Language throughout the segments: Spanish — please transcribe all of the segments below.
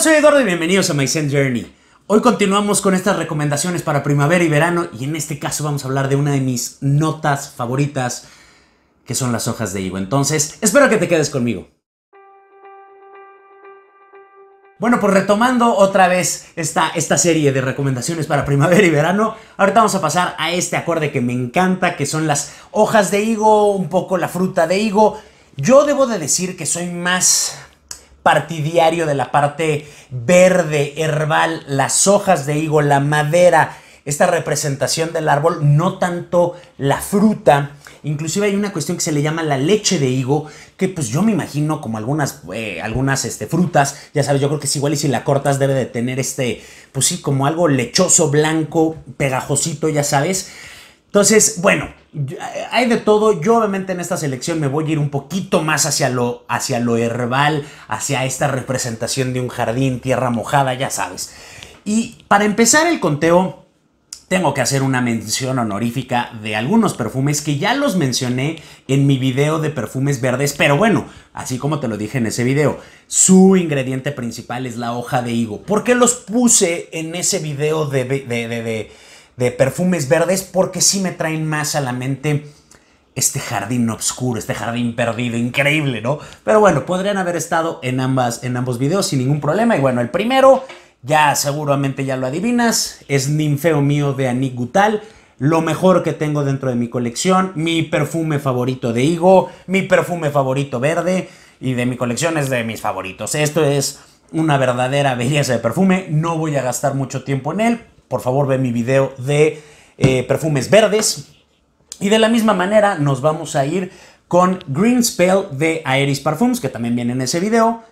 soy Eduardo y bienvenidos a My Send Journey. Hoy continuamos con estas recomendaciones para primavera y verano y en este caso vamos a hablar de una de mis notas favoritas que son las hojas de higo. Entonces, espero que te quedes conmigo. Bueno, pues retomando otra vez esta, esta serie de recomendaciones para primavera y verano, ahorita vamos a pasar a este acorde que me encanta, que son las hojas de higo, un poco la fruta de higo. Yo debo de decir que soy más partidario de la parte verde, herbal, las hojas de higo, la madera, esta representación del árbol, no tanto la fruta. Inclusive hay una cuestión que se le llama la leche de higo, que pues yo me imagino como algunas, eh, algunas este, frutas, ya sabes, yo creo que es igual y si la cortas debe de tener este, pues sí, como algo lechoso, blanco, pegajosito, ya sabes. Entonces, bueno, eh, hay de todo. Yo obviamente en esta selección me voy a ir un poquito más hacia lo, hacia lo herbal, hacia esta representación de un jardín, tierra mojada, ya sabes. Y para empezar el conteo, tengo que hacer una mención honorífica de algunos perfumes que ya los mencioné en mi video de perfumes verdes, pero bueno, así como te lo dije en ese video, su ingrediente principal es la hoja de higo. ¿Por qué los puse en ese video de, de de perfumes verdes porque sí me traen más a la mente este jardín oscuro, este jardín perdido, increíble, ¿no? Pero bueno, podrían haber estado en, ambas, en ambos videos sin ningún problema. Y bueno, el primero, ya seguramente ya lo adivinas, es Ninfeo mío de Anik Gutal. Lo mejor que tengo dentro de mi colección, mi perfume favorito de higo, mi perfume favorito verde y de mi colección es de mis favoritos. Esto es una verdadera belleza de perfume, no voy a gastar mucho tiempo en él, por favor ve mi video de eh, perfumes verdes. Y de la misma manera nos vamos a ir con Green Spell de Aeris Parfums, que también viene en ese video.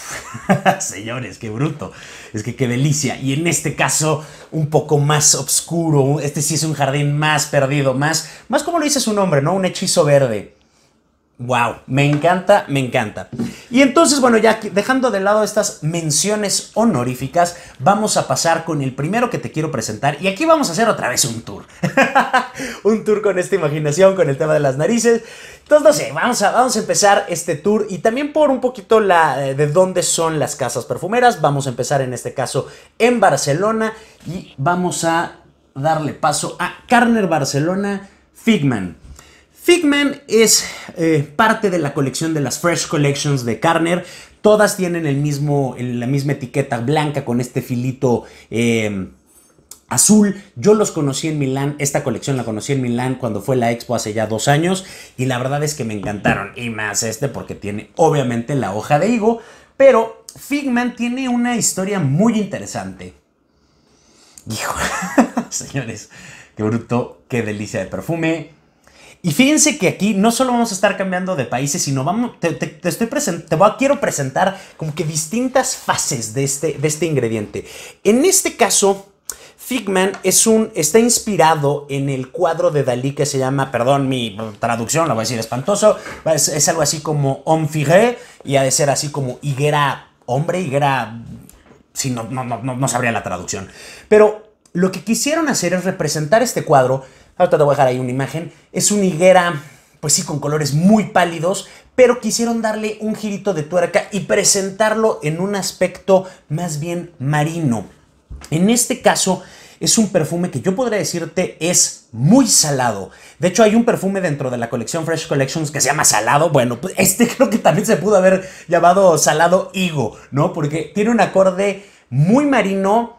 Señores, qué bruto. Es que qué delicia. Y en este caso, un poco más oscuro. Este sí es un jardín más perdido, más, más como lo dice su nombre, ¿no? Un hechizo verde. Wow, me encanta, me encanta. Y entonces, bueno, ya dejando de lado estas menciones honoríficas, vamos a pasar con el primero que te quiero presentar. Y aquí vamos a hacer otra vez un tour. un tour con esta imaginación, con el tema de las narices. Entonces, no sé, vamos a, vamos a empezar este tour y también por un poquito la, eh, de dónde son las casas perfumeras. Vamos a empezar en este caso en Barcelona y vamos a darle paso a Carner Barcelona Figman. Figman es eh, parte de la colección de las Fresh Collections de Carner. Todas tienen el mismo, la misma etiqueta blanca con este filito em, azul. Yo los conocí en Milán, esta colección la conocí en Milán cuando fue la expo hace ya dos años y la verdad es que me encantaron. Y más este porque tiene obviamente la hoja de higo, pero Figman tiene una historia muy interesante. Hijo, señores, qué bruto, qué delicia de perfume y fíjense que aquí no solo vamos a estar cambiando de países, sino vamos, te, estoy quiero presentar como que distintas fases de este, de este ingrediente. En este caso, Figman es un, está inspirado en el cuadro de Dalí que se llama, perdón mi traducción, la voy a decir espantoso, es, algo así como homme y ha de ser así como higuera hombre, higuera, si no, no, no, no sabría la traducción. Pero lo que quisieron hacer es representar este cuadro Ahorita te voy a dejar ahí una imagen. Es una higuera, pues sí, con colores muy pálidos, pero quisieron darle un girito de tuerca y presentarlo en un aspecto más bien marino. En este caso, es un perfume que yo podría decirte es muy salado. De hecho, hay un perfume dentro de la colección Fresh Collections que se llama Salado. Bueno, pues este creo que también se pudo haber llamado Salado Higo, ¿no? Porque tiene un acorde muy marino,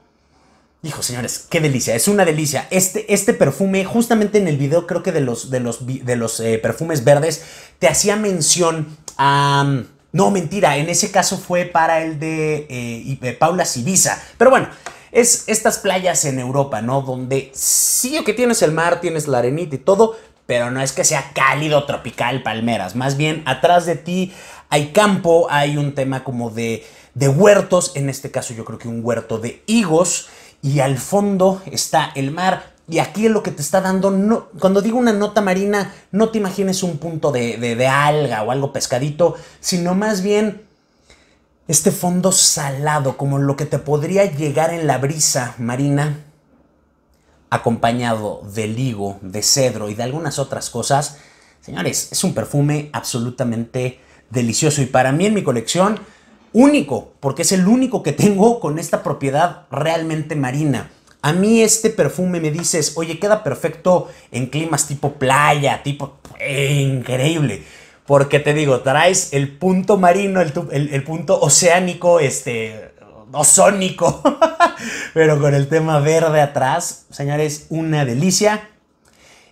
Hijo, señores, qué delicia, es una delicia. Este, este perfume, justamente en el video creo que de los, de los, de los eh, perfumes verdes, te hacía mención a... Mm, no, mentira, en ese caso fue para el de, eh, de Paula Sibisa. Pero bueno, es estas playas en Europa, ¿no? Donde sí que tienes el mar, tienes la arenita y todo, pero no es que sea cálido, tropical, palmeras. Más bien, atrás de ti hay campo, hay un tema como de, de huertos. En este caso yo creo que un huerto de higos y al fondo está el mar. Y aquí es lo que te está dando, no, cuando digo una nota marina, no te imagines un punto de, alga o algo pescadito, sino más bien este fondo salado, como lo que te podría llegar en la brisa marina, acompañado de ligo, de cedro y de algunas otras cosas. Señores, es un perfume absolutamente delicioso y para mí en mi colección único, porque es el único que tengo con esta propiedad realmente marina. A mí este perfume me dices, oye, queda perfecto en climas tipo playa, tipo increíble. Porque te digo, traes el punto marino, el, punto oceánico, este, ozónico, pero con el tema verde atrás, señores, una delicia.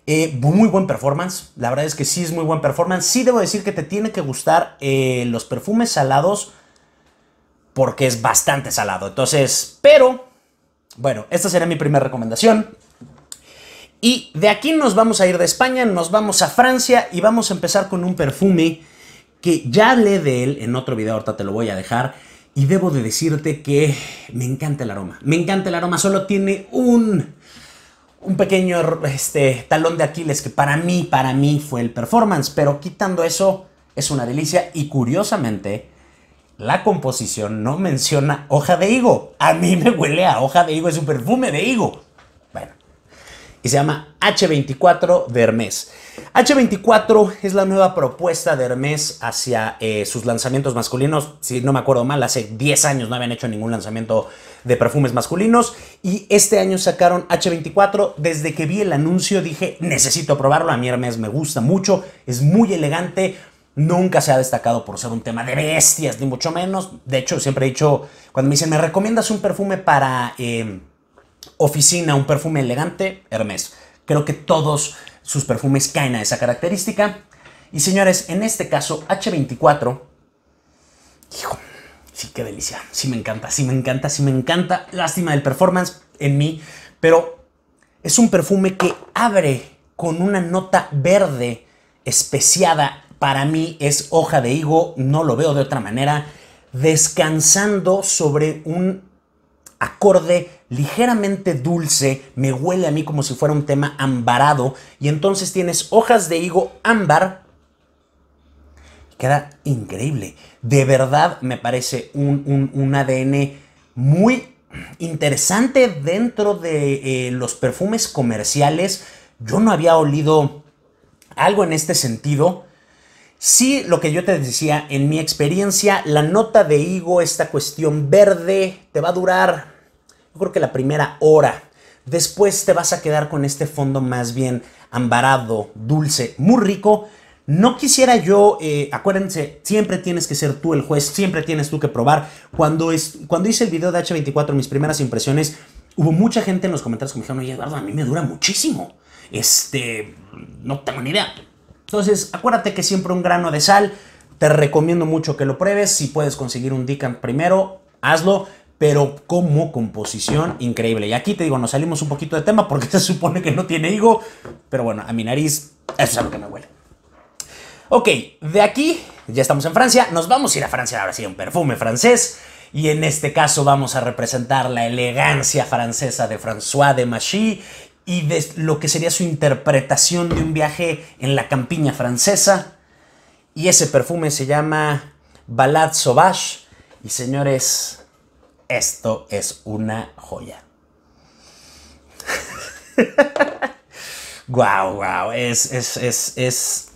Eh, muy buen performance, la verdad es que sí es muy buen performance. Sí debo decir que te tiene que gustar eh, los perfumes salados porque es bastante salado. Entonces, pero, bueno, esta sería mi primera recomendación. Y de aquí nos vamos a ir de España, nos vamos a Francia y vamos a empezar con un perfume que ya hablé de él en otro video, ahorita te lo voy a dejar. Y debo de decirte que me encanta el aroma. Me encanta el aroma, solo tiene un, un pequeño este, talón de Aquiles que para mí, para mí fue el performance. Pero quitando eso, es una delicia y curiosamente la composición no menciona hoja de higo. A mí me huele a hoja de higo, es un perfume de higo. Bueno, y se llama H24 de Hermes. H24 es la nueva propuesta de Hermes hacia eh, sus lanzamientos masculinos. Si no me acuerdo mal, hace 10 años no habían hecho ningún lanzamiento de perfumes masculinos y este año sacaron H24. Desde que vi el anuncio dije, necesito probarlo, a mí Hermes me gusta mucho, es muy elegante, Nunca se ha destacado por ser un tema de bestias, ni mucho menos. De hecho, siempre he dicho, cuando me dicen, ¿me recomiendas un perfume para em, oficina, un perfume elegante? Hermes. Creo que todos sus perfumes caen a esa característica. Y señores, en este caso, H24. Hijo, sí, qué delicia. Sí me encanta, sí me encanta, sí me encanta. Lástima del performance en mí, pero es un perfume que abre con una nota verde especiada para mí es hoja de higo, no lo veo de otra manera, descansando sobre un acorde ligeramente dulce, me huele a mí como si fuera un tema ambarado, y entonces tienes hojas de higo ámbar, queda increíble. De verdad me parece un, ADN muy interesante dentro de eh, los perfumes comerciales. Yo no había olido algo en este sentido. Sí, lo que yo te decía, en mi experiencia, la nota de higo, esta cuestión verde, te va a durar, yo creo que la primera hora. Después te vas a quedar con este fondo más bien ambarado, dulce, muy rico. No quisiera yo, eh, acuérdense, siempre tienes que ser tú el juez, siempre tienes tú que probar. Cuando, es, cuando hice el video de H24, mis primeras impresiones, hubo mucha gente en los comentarios que me dijeron, oye Eduardo, a mí me dura muchísimo. Este, no tengo ni idea entonces, acuérdate que siempre un grano de sal, te recomiendo mucho que lo pruebes. Si puedes conseguir un Dican primero, hazlo pero como composición increíble. Y aquí te digo, nos salimos un poquito de tema porque se supone que no tiene higo, pero bueno, a mi nariz eso es lo que me huele. Ok, de aquí ya estamos en Francia, nos vamos a ir a Francia ahora sí, un perfume francés. Y en este caso vamos a representar la elegancia francesa de François de Machy y de lo que sería su interpretación de un viaje en la campiña francesa. Y ese perfume se llama Balad Sauvage. Y señores, esto es una joya. Guau, guau. es, es, es, es,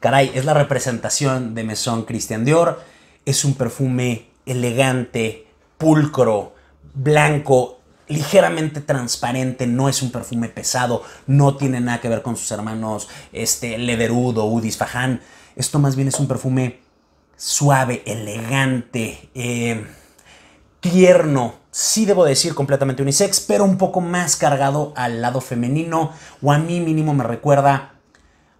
caray, es la representación de Maison Christian Dior. Es un perfume elegante, pulcro, blanco, ligeramente transparente, no es un perfume pesado, no tiene nada que ver con sus hermanos este, Lederud o Udis Fajan. Esto más bien es un perfume suave, elegante, eh, tierno. Sí debo decir completamente unisex, pero un poco más cargado al lado femenino, o a mí mínimo me recuerda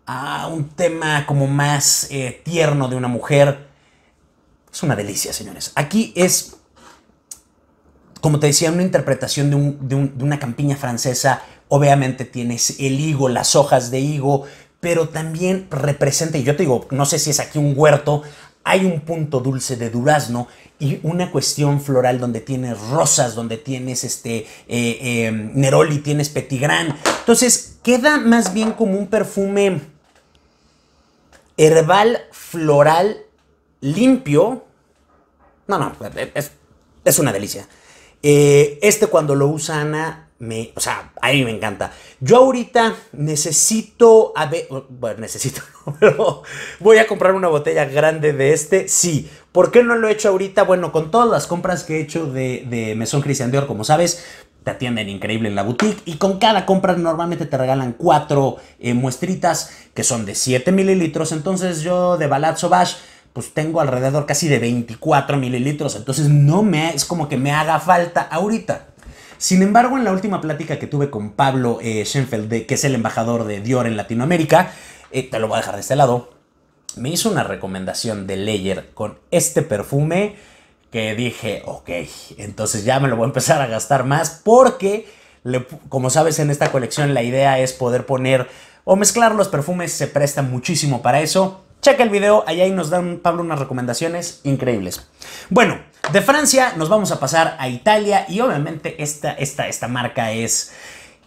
a un tema como más eh, tierno de una mujer. Es una delicia, señores. Aquí es como te decía, una interpretación de, una campiña francesa, obviamente tienes el higo, las hojas de higo, pero también representa, y yo te digo, no sé si es aquí un huerto, hay un punto dulce de durazno y una cuestión floral donde tienes rosas, donde tienes este eh, em, Neroli, tienes Petigrán. Entonces queda más bien como un perfume herbal, floral, limpio. No, no, es una delicia. Eh, este cuando lo usa Ana, me, o sea, a mí me encanta. Yo ahorita necesito, a ver, bueno, necesito, voy a comprar una botella grande de este, sí. ¿Por qué no lo he hecho ahorita? Bueno, con todas las compras que he hecho de, de Mesón Cristian Dior, como sabes, te atienden increíble en la boutique y con cada compra normalmente te regalan cuatro eh, muestritas que son de 7 mililitros. Entonces yo de Balazzo Bash pues tengo alrededor casi de 24 mililitros, entonces no me, es como que me haga falta ahorita. Sin embargo, en la última plática que tuve con Pablo eh, Schenfeld, que es el embajador de Dior en Latinoamérica, eh, te lo voy a dejar de este lado, me hizo una recomendación de Layer con este perfume que dije, ok, entonces ya me lo voy a empezar a gastar más porque, como sabes, en esta colección la idea es poder poner o mezclar los perfumes, se presta muchísimo para eso. Checa el video, allá ahí nos dan Pablo unas recomendaciones increíbles. Bueno, de Francia nos vamos a pasar a Italia y obviamente esta, esta, esta marca es...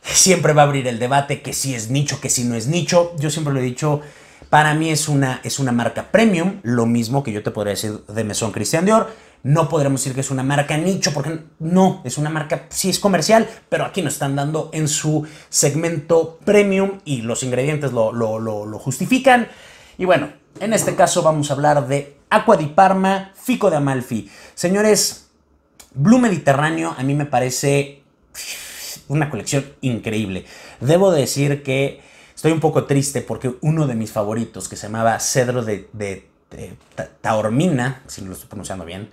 Siempre va a abrir el debate que si es nicho, que si no es nicho. Yo siempre lo he dicho, para mí es una, es una marca premium, lo mismo que yo te podría decir de Maison Christian Dior. No podremos decir que es una marca nicho, porque no, es una marca, si es comercial, pero aquí nos están dando en su segmento premium y los ingredientes lo, lo, lo justifican. Y bueno, en este caso vamos a hablar de Aqua di Parma, Fico de Amalfi. Señores, Blue Mediterráneo a mí me parece una colección increíble. Debo decir que estoy un poco triste porque uno de mis favoritos, que se llamaba Cedro de, Taormina, si lo estoy pronunciando bien,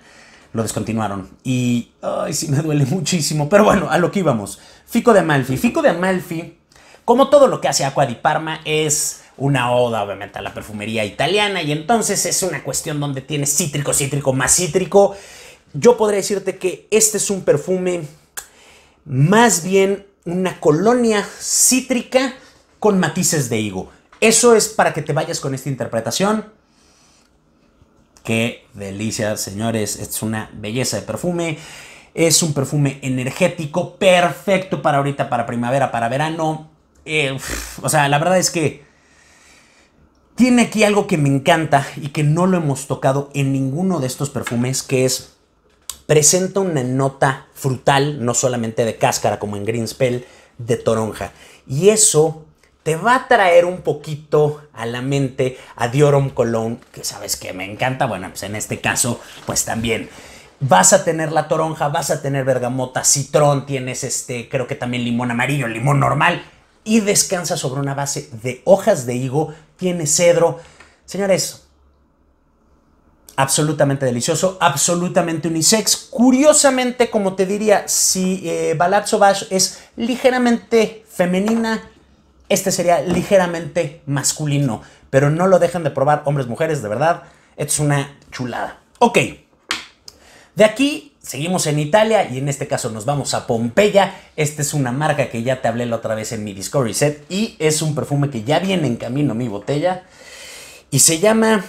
lo descontinuaron. Y, ay, sí me duele muchísimo. Pero bueno, a lo que íbamos. Fico de Amalfi. Fico de Amalfi, como todo lo que hace Aqua di Parma, es una oda obviamente a la perfumería italiana y entonces es una cuestión donde tiene cítrico, cítrico, más cítrico. Yo podría decirte que este es un perfume más bien una colonia cítrica con matices de higo. Eso es para que te vayas con esta interpretación. Qué delicia, señores. Es una belleza de perfume. Es un perfume energético, perfecto para ahorita, para primavera, para verano. Eh, o sea, la verdad es que tiene aquí algo que me encanta y que no lo hemos tocado en ninguno de estos perfumes, que es presenta una nota frutal, no solamente de cáscara como en Green Spell, de toronja. Y eso te va a traer un poquito a la mente a Diorum Cologne, que sabes que me encanta, bueno, pues en este caso, pues también. Vas a tener la toronja, vas a tener bergamota, citrón, tienes este, creo que también limón amarillo, limón normal y descansa sobre una base de hojas de higo, tiene cedro. Señores, absolutamente delicioso, absolutamente unisex. Curiosamente, como te diría, si eh, es ligeramente femenina, este sería ligeramente masculino. Pero no lo dejan de probar hombres, mujeres, de verdad. es una chulada. Ok. De aquí seguimos en Italia y en este caso nos vamos a Pompeya. Esta es una marca que ya te hablé la otra vez en mi Discovery Set y es un perfume que ya viene en camino mi botella y se llama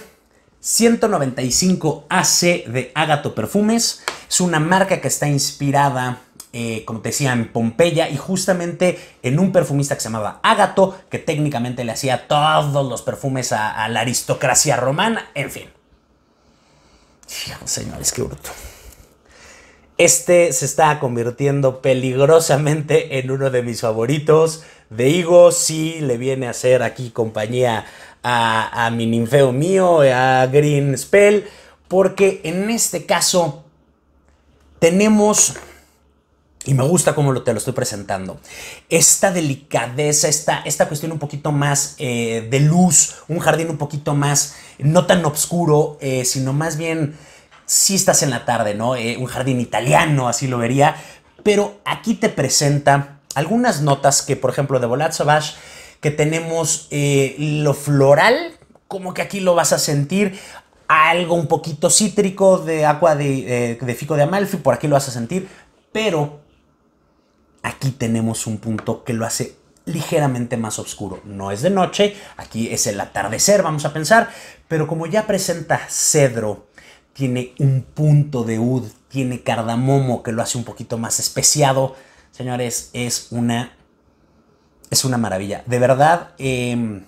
195 AC de Ágato Perfumes. Es una marca que está inspirada eh, como te decía, en Pompeya y justamente en un perfumista que se llamaba Ágato, que técnicamente le hacía todos los perfumes a, la aristocracia romana, en fin. Dios, señores, qué bruto. Este se está convirtiendo peligrosamente en uno de mis favoritos. De Higo sí le viene a hacer aquí compañía a, mi ninfeo mío, a Green Spell, porque en este caso tenemos, y me gusta cómo te lo estoy presentando, esta delicadeza, esta, esta cuestión un poquito más eh, de luz, un jardín un poquito más, no tan oscuro, eh, sino más bien si estás en la tarde, ¿no? Eh, un jardín italiano, así lo vería, pero aquí te presenta algunas notas que, por ejemplo, de Volat que tenemos eh, lo floral, como que aquí lo vas a sentir, algo un poquito cítrico de agua de, eh, de fico de Amalfi, por aquí lo vas a sentir, pero aquí tenemos un punto que lo hace ligeramente más oscuro. No es de noche, aquí es el atardecer, vamos a pensar, pero como ya presenta cedro, tiene un punto de ud, tiene cardamomo que lo hace un poquito más especiado. Señores, es una, es una maravilla. De verdad, em,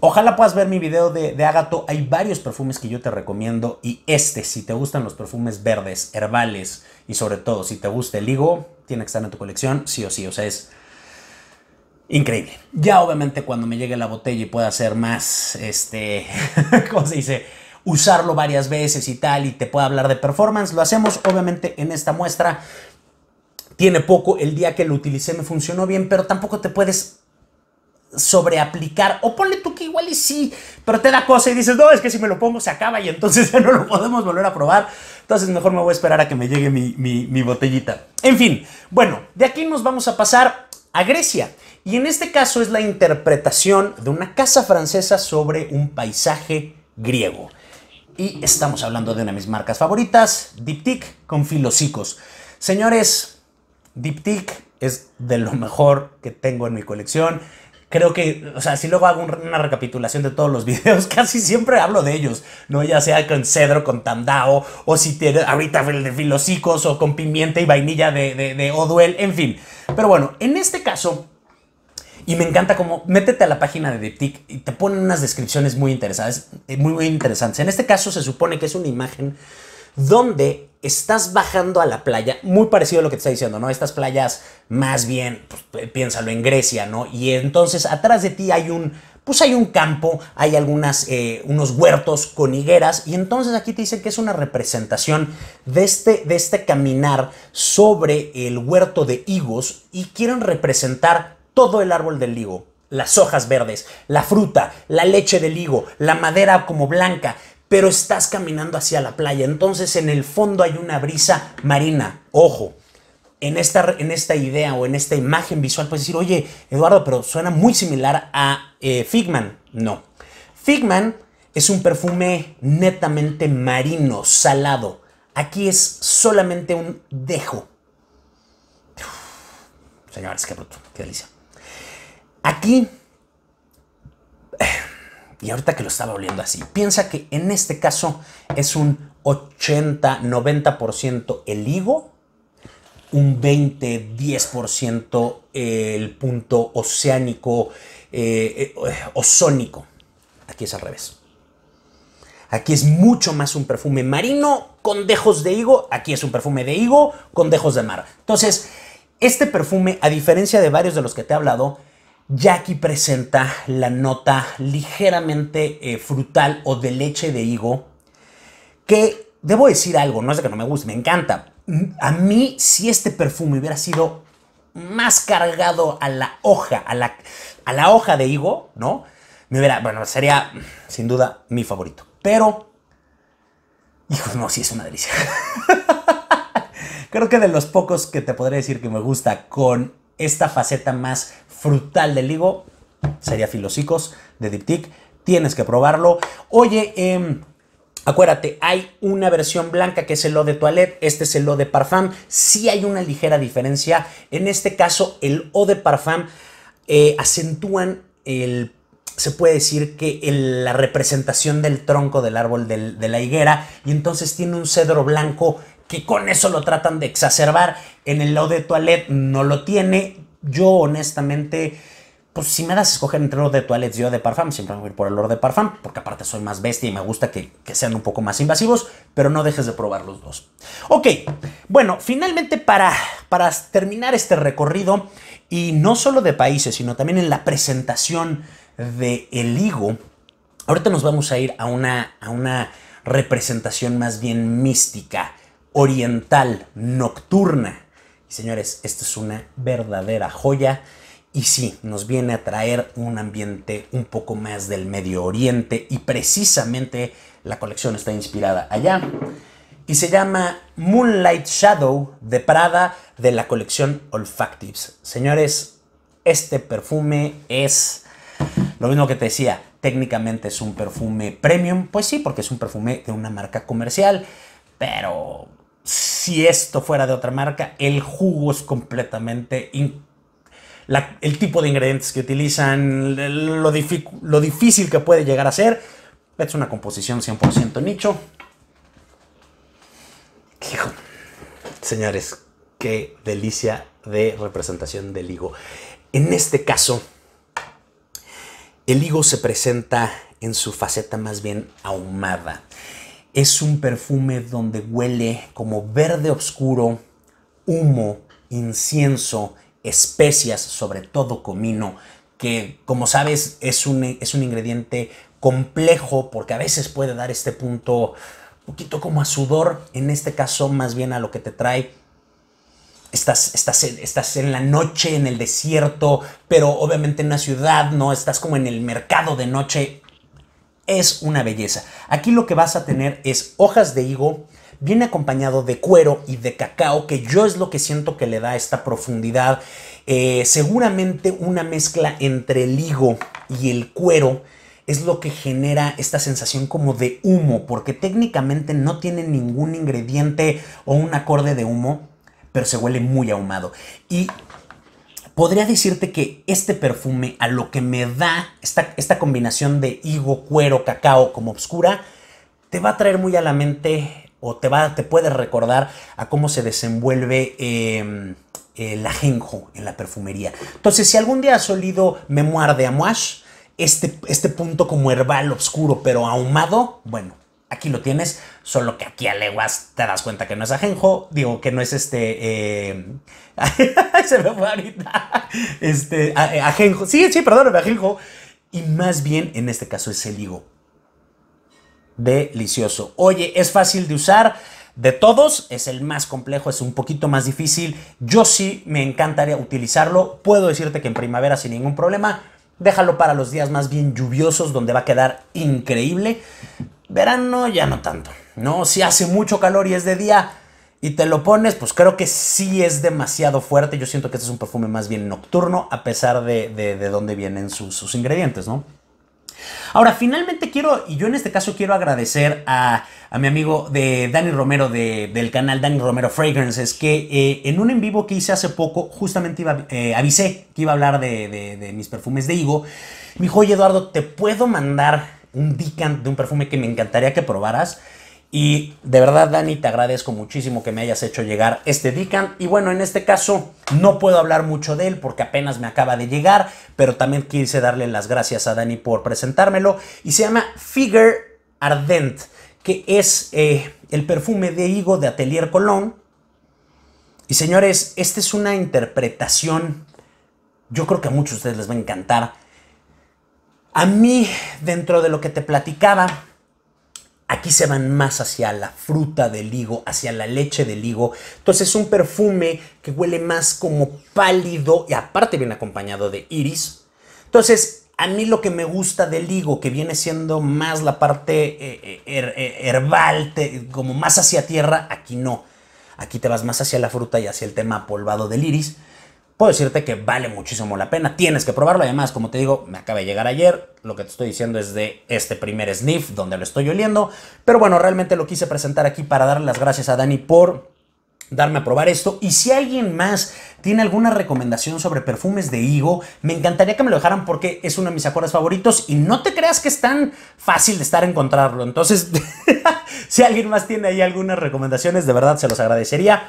ojalá puedas ver mi video de, de Agato. Hay varios perfumes que yo te recomiendo y este, si te gustan los perfumes verdes, herbales y sobre todo si te gusta el higo, tiene que estar en tu colección, sí o sí. O sea, es... Increíble. Ya obviamente cuando me llegue la botella y pueda hacer más, este, ¿cómo se dice? usarlo varias veces y tal, y te pueda hablar de performance. Lo hacemos obviamente en esta muestra. Tiene poco, el día que lo utilicé me funcionó bien, pero tampoco te puedes sobreaplicar. O ponle tú que igual y sí, pero te da cosa y dices, no, es que si me lo pongo se acaba y entonces ya no lo podemos volver a probar. Entonces mejor me voy a esperar a que me llegue mi botellita. En fin, bueno, de aquí nos vamos a pasar a Grecia. Y en este caso es la interpretación de una casa francesa sobre un paisaje griego. Y estamos hablando de una de mis marcas favoritas, Diptyque con filocicos. Señores, Diptyque es de lo mejor que tengo en mi colección. Creo que, o sea, si luego hago una recapitulación de todos los videos, casi siempre hablo de ellos, ¿no? Ya sea con cedro, con tandao, o si tiene ahorita el de filocicos, o con pimienta y vainilla de, de, de Oduel, en fin. Pero bueno, en este caso, y me encanta como, métete a la página de Diptyque y te ponen unas descripciones muy interesantes, eh, muy, muy interesantes. En este caso se supone que es una imagen donde estás bajando a la playa, muy parecido a lo que te está diciendo, ¿no? Estas playas más bien, pues, piénsalo, en Grecia, ¿no? Y entonces atrás de ti hay un, pues hay un campo, hay algunas, eh, unos huertos con higueras, y entonces aquí te dicen que es una representación de este, de este caminar sobre el huerto de higos y quieren representar todo el árbol del higo, las hojas verdes, la fruta, la leche del higo, la madera como blanca, pero estás caminando hacia la playa, entonces en el fondo hay una brisa marina, ojo. En esta, en esta idea o en esta imagen visual puedes decir, oye, Eduardo, pero suena muy similar a eh, Figman. No. Figman es un perfume netamente marino, salado. Aquí es solamente un dejo. señores, qué bruto, qué delicia. Aquí, y ahorita que lo estaba oliendo así, piensa que en este caso es un 80-90% el higo, un 20-10% el punto oceánico, eh, eh, ozónico. Aquí es al revés. Aquí es mucho más un perfume marino con dejos de higo. Aquí es un perfume de higo con dejos de mar. Entonces, este perfume, a diferencia de varios de los que te he hablado, Jackie presenta la nota ligeramente eh, frutal o de leche de higo, que debo decir algo, no es que no me guste, me encanta. Mm, a mí, si este perfume hubiera sido más cargado a la hoja, a la, a la hoja de higo, ¿no? Me hubiera, bueno, sería mm, sin duda mi favorito. Pero, hijos, no, sí es una delicia. Creo que de los pocos que te podré decir que me gusta con esta faceta más frutal del higo, sería Filosicos de Diptic. Tienes que probarlo. Oye, em, Acuérdate, hay una versión blanca que es el o de toilette, este es el o de parfum. Sí hay una ligera diferencia. En este caso, el o de parfum eh, acentúan el, se puede decir que la representación del tronco del árbol de la higuera y entonces tiene un cedro blanco que con eso lo tratan de exacerbar. En el lado de Toilette no lo tiene. Yo honestamente, pues si me das a escoger entre el de Toilette y de Parfum, siempre voy a ir por el olor de Parfum, porque aparte soy más bestia y me gusta que, sean un poco más invasivos, pero no dejes de probar los dos. Ok, bueno, finalmente para, para terminar este recorrido, y no solo de países, sino también en la presentación de El Higo, ahorita nos vamos a ir a a una representación más bien mística oriental, nocturna. señores, esta es una verdadera joya. Y sí, nos viene a traer un ambiente un poco más del Medio Oriente y precisamente la colección está inspirada allá. Y se llama Moonlight Shadow de Prada de la colección Olfactives. Señores, este perfume es lo mismo que te decía, técnicamente es un perfume premium, pues sí, porque es un perfume de una marca comercial, pero si esto fuera de otra marca, el jugo es completamente... el tipo de ingredientes que utilizan, lo, lo difícil que puede llegar a ser. Es una composición 100% nicho. Hijo. Señores, qué delicia de representación del higo. En este caso, el higo se presenta en su faceta más bien ahumada. Es un perfume donde huele como verde oscuro, humo, incienso, especias, sobre todo comino, que como sabes es un, es un ingrediente complejo porque a veces puede dar este punto poquito como a sudor, en este caso más bien a lo que te trae. Estás, estás en la noche, en el desierto, pero obviamente en una ciudad, ¿no? Estás como en el mercado de noche es una belleza. Aquí lo que vas a tener es hojas de higo, viene acompañado de cuero y de cacao, que yo es lo que siento que le da esta profundidad. Eh, seguramente una mezcla entre el higo y el cuero es lo que genera esta sensación como de humo, porque técnicamente no tiene ningún ingrediente o un acorde de humo, pero se huele muy ahumado. Y podría decirte que este perfume a lo que me da esta, esta combinación de higo, cuero, cacao como obscura, te va a traer muy a la mente o te, va, te puede recordar a cómo se desenvuelve em, el ajenjo en la perfumería. Entonces, si algún día has olido Memoir de Amouage, este, este punto como herbal oscuro pero ahumado, bueno, aquí lo tienes solo que aquí a leguas te das cuenta que no es ajenjo, digo que no es este, eh, se me fue ahorita, este, eh, ajenjo, sí, sí, perdóname, ajenjo, y más bien en este caso es el higo. Delicioso. Oye, es fácil de usar. De todos es el más complejo, es un poquito más difícil. Yo sí me encantaría utilizarlo. Puedo decirte que en primavera sin ningún problema Déjalo para los días más bien lluviosos donde va a quedar increíble. Verano ya no tanto, ¿no? Si hace mucho calor y es de día y te lo pones, pues creo que sí es demasiado fuerte. Yo siento que este es un perfume más bien nocturno a pesar de, de, dónde vienen sus, sus ingredientes, ¿no? Ahora, finalmente quiero, y yo en este caso quiero agradecer a, mi amigo de Dani Romero del canal Dani Romero Fragrances, que eh, en un en vivo que hice hace poco, justamente eh, avisé que iba a hablar de, de mis perfumes de higo. Me dijo, oye Eduardo, ¿te puedo mandar un decant de un perfume que me encantaría que probaras? Y de verdad, Dani, te agradezco muchísimo que me hayas hecho llegar este Dican Y bueno, en este caso no puedo hablar mucho de él porque apenas me acaba de llegar, pero también quise darle las gracias a Dani por presentármelo. Y se llama Figure Ardent, que es eh, el perfume de higo de Atelier Colón. Y señores, esta es una interpretación, yo creo que a muchos de ustedes les va a encantar. A mí, dentro de lo que te platicaba, Aquí se van más hacia la fruta del higo, hacia la leche del higo. Entonces es un perfume que huele más como pálido y aparte viene acompañado de iris. Entonces a mí lo que me gusta del higo, que viene siendo más la parte eh, eh, er, eh, herbal, como más hacia tierra, aquí no. Aquí te vas más hacia la fruta y hacia el tema polvado del iris puedo decirte que vale muchísimo la pena. Tienes que probarlo. Además, como te digo, me acaba de llegar ayer. Lo que te estoy diciendo es de este primer sniff donde lo estoy oliendo. Pero bueno, realmente lo quise presentar aquí para darle las gracias a Dani por darme a probar esto. Y si alguien más tiene alguna recomendación sobre perfumes de higo, me encantaría que me lo dejaran porque es uno de mis acuerdos favoritos y no te creas que es tan fácil de estar encontrarlo. Entonces, si alguien más tiene ahí algunas recomendaciones, de verdad se los agradecería.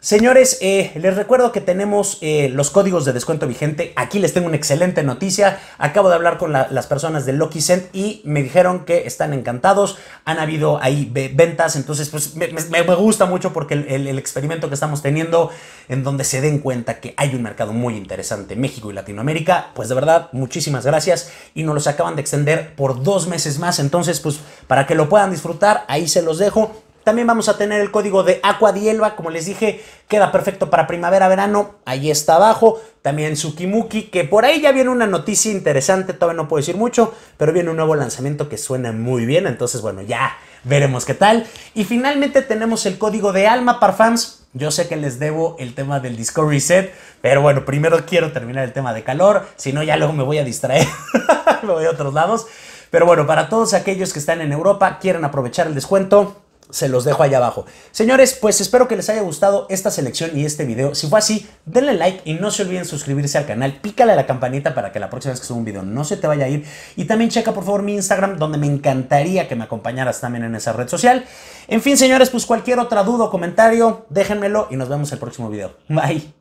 Señores, eh, les recuerdo que tenemos eh, los códigos de descuento vigente. Aquí les tengo una excelente noticia. Acabo de hablar con las personas de Lucky y me dijeron que están encantados. Han habido ahí ventas, entonces pues me, gusta mucho porque el, experimento que estamos teniendo en donde se den cuenta que hay un mercado muy interesante, México y Latinoamérica, pues de verdad, muchísimas gracias y nos los acaban de extender por dos meses más. Entonces, pues para que lo puedan disfrutar, ahí se los dejo. También vamos a tener el código de Aqua Dielva, como les dije, queda perfecto para primavera-verano, ahí está abajo. También Sukimuki, que por ahí ya viene una noticia interesante, todavía no puedo decir mucho, pero viene un nuevo lanzamiento que suena muy bien, entonces bueno, ya veremos qué tal. Y finalmente tenemos el código de Alma Parfums. Yo sé que les debo el tema del Discovery Set, pero bueno, primero quiero terminar el tema de calor, si no ya luego me voy a distraer, me voy a otros lados. Pero bueno, para todos aquellos que están en Europa, quieren aprovechar el descuento, se los dejo allá abajo. Señores, pues espero que les haya gustado esta selección y este video. Si fue así, denle like y no se olviden suscribirse al canal. Pícale a la campanita para que la próxima vez que suba un video no se te vaya a ir. Y también checa por favor mi Instagram, donde me encantaría que me acompañaras también en esa red social. En fin, señores, pues cualquier otra duda o comentario, déjenmelo y nos vemos el próximo video. Bye.